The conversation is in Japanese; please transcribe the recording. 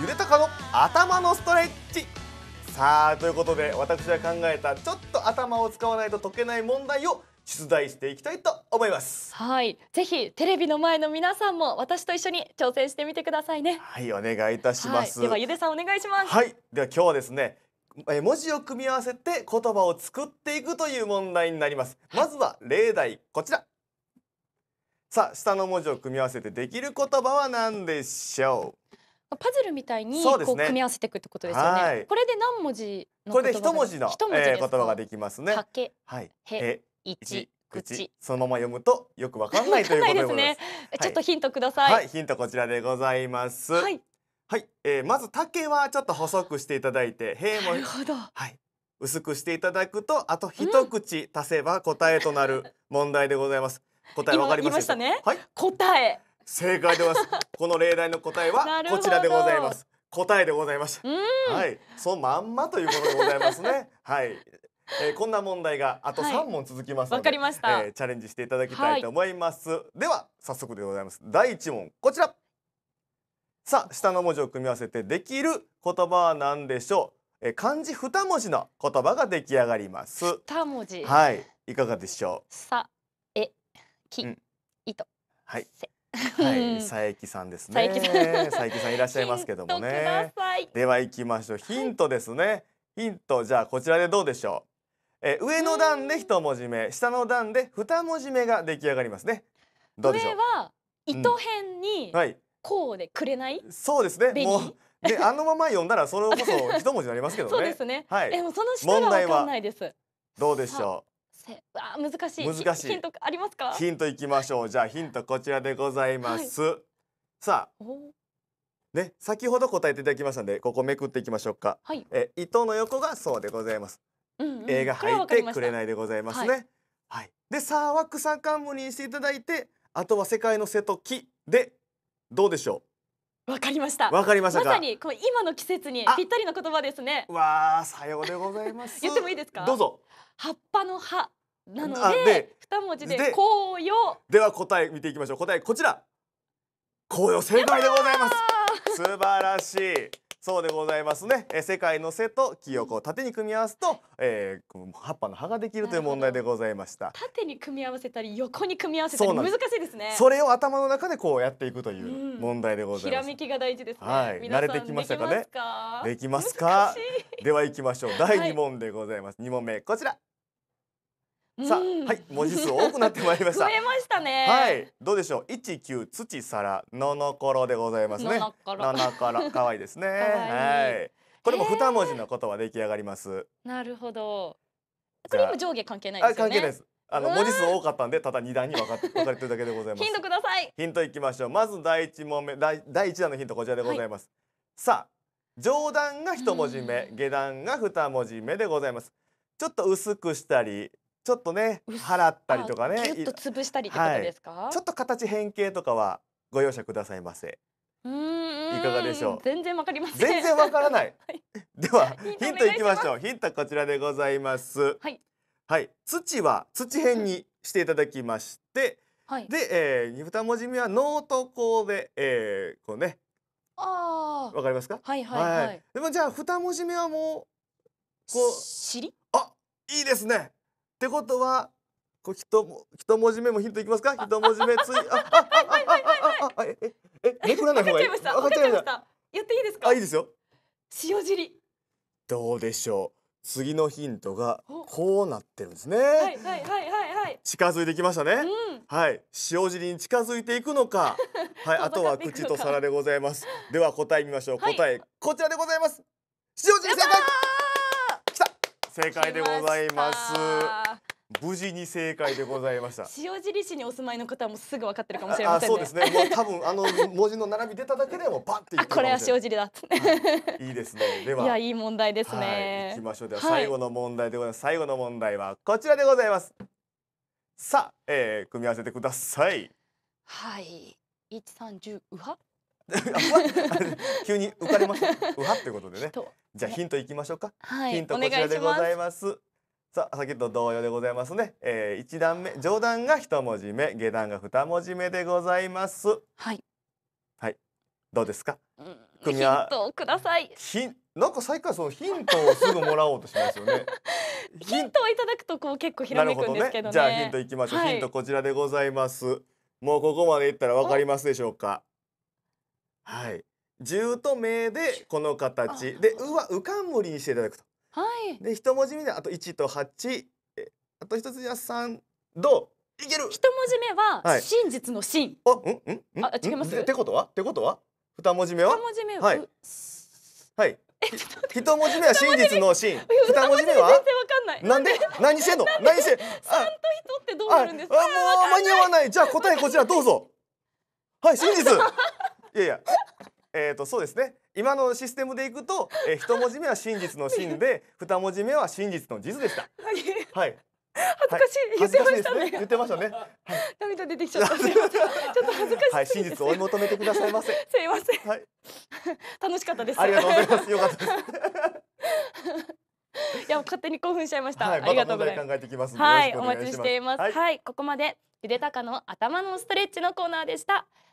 ゆでたかの頭のストレッチさあということで私が考えたちょっと頭を使わないと解けない問題を出題していきたいと思いますはいぜひテレビの前の皆さんも私と一緒に挑戦してみてくださいねはいお願いいたします、はい、ではゆでさんお願いしますはいでは今日はですね文字を組み合わせて言葉を作っていくという問題になります、まずは例題こちらさあ下の文字を組み合わせてできる言葉は何でしょうパズルみたいにこう組み合わせていくってことですよね。ねこれで何文字これで一文字の一文字、えー、言葉ができますね。かはい、へ、一、口そのまま読むとよくわかんないということでございます。すね、ちょっとヒントください。はい、ヒントこちらでございます。はい、はい、えー、まず竹はちょっと細くしていただいて、へもなるほど。はい、薄くしていただくとあと一口足せば答えとなる問題でございます。うん、答えわかりましたね。はい、答え。正解でございます この例題の答えはこちらでございます答えでございました、はい、そのまんまということでございますね はいえー、こんな問題があと三問続きますので、はい、えー、チャレンジしていただきたいと思います、はい、では早速でございます第一問こちらさあ下の文字を組み合わせてできる言葉は何でしょう、えー、漢字二文字の言葉が出来上がります二文字はいいかがでしょうさえき、うん、いとはいせはい、佐伯さんですね。佐伯さん、さんいらっしゃいますけどもね。では行きましょう。ヒントですね。ヒントじゃあこちらでどうでしょう。え上の段で一文字目、下の段で二文字目が出来上がりますね。どうでしょう。上は糸編に、うん、はい、こうでくれない。そうですね。もう。であのまま読んだらそれこそ一文字になりますけどね。そうですね。はい。えもその下がわかんないです。どうでしょう。せわあ難しい難しいヒントありますかヒントいきましょうじゃあヒントこちらでございます、はい、さあね、先ほど答えていただきましたのでここめくっていきましょうか、はい、え糸の横がそうでございます、うんうん、A が入ってくれないでございますねはい、はい、でさあは草冠にしていただいてあとは世界の瀬戸木でどうでしょうわかりましたわかりましたまさにこう今の季節にぴったりの言葉ですねわあさようでございます 言ってもいいですかどうぞ葉っぱの葉なので二文字で紅葉では答え見ていきましょう答えこちら紅葉正解でございます素晴らしいそうでございますねえ世界の瀬と記憶を縦に組み合わすと、えー、葉っぱの葉ができるという問題でございました縦に組み合わせたり横に組み合わせたり難しいですねそれを頭の中でこうやっていくという問題でございます、うん、ひらめきが大事です、ね、はい慣れてきましたかねできますかでは行きましょう第二問でございます、はい、問目こちらさあ、はい、文字数多くなってまいりました。増えましたね。はい、どうでしょう。一九土皿ののころでございますね。ののころ、可愛いですね。はい。これも二文字のことは出来上がります。なるほど。クリーム上下関係ないですよね。関係です。あの文字数多かったんでただ二段に分か分かれてるだけでございます。ヒントください。ヒントいきましょう。まず第一問目第第一弾のヒントこちらでございます。さあ上段が一文字目下段が二文字目でございます。ちょっと薄くしたりちょっとね払ったりとかねぎゅっと潰したりってことですか、はい、ちょっと形変形とかはご容赦くださいませいかがでしょう全然わかりませ全然わからない、はい、では ヒントいきましょうヒントこちらでございますはい、はい、土は土編にしていただきまして、はい、で、えー、二文字目はノートコで、えー、こうねあわかりますかはいはい、はい、でもじゃあ二文字目はもうこう尻あいいですねってことはこうひと一文字目もヒントいきますか一文字目ついあああああええめくらない方がいい分かっちゃいましたやっていいですかあいいですよ塩尻どうでしょう次のヒントがこうなってるんですねはいはいはいはい、近づいてきましたね、はい塩尻に近づいていくのか はい、あとは口と皿でございますでは答え見ましょう、答えこちらでございます塩尻正解正解でございます無事に正解でございました塩尻市にお住まいの方はもすぐ分かってるかもしれません、ね、そうですねもう多分あの文字の並び出ただけでもバッてい これは塩尻だはい、いいですねではいやいい問題ですね、はい、きましょうでは最後の問題でございます、はい、最後の問題はこちらでございますさあ、えー、組み合わせてくださいはい一三十うは 急に浮かれました。うはってことでね。じゃあヒントいきましょうか。はい、ヒントこちらでございます。さあ先と同様でございますね、えー、1段目上段が一文字目下段が二文字目でございますはいはいどうですか、うん、組ヒントをくださいヒなんか最下そのヒントをすぐもらおうとしますよね ヒントをいただくとこう結構ひらめくんですけどね、ね、じゃあヒントいきましょう、はい、ヒントこちらでございますもうここまでいったらわかりますでしょうかはい十と名でこの形でうわ、うかんむりにしていただくとはい、で一文字目であと一と八。あと一つじゃ3どういける一文字目は真実の真、はい、あうんうんあ違いますってことはってことは二文字目は二文字目ははい、はい、一文字目は真実の真 二文字目は全然わかんないなんで何してんの何してん 三と人ってどうなるんですかもう間に合わないじゃあ答えこちらどうぞはい真実 いやいやえっ、とそうですね今のシステムでいくと、えー、一文字目は真実の真で、二文字目は真実の実でした。はい。恥ずかしい、言ってましたね。言ってましたね。はい、涙出てきちゃった。ちょっと恥ずかしい。はい、真実を追い求めてくださいませ。すいません。はい。楽しかったです。ありがとうございます。よかったです。いや、勝手に興奮しちゃいました。はい、ありがとうございます。考えてきます。はい、お待ちしています。はい、ここまで、ゆでたかの頭のストレッチのコーナーでした。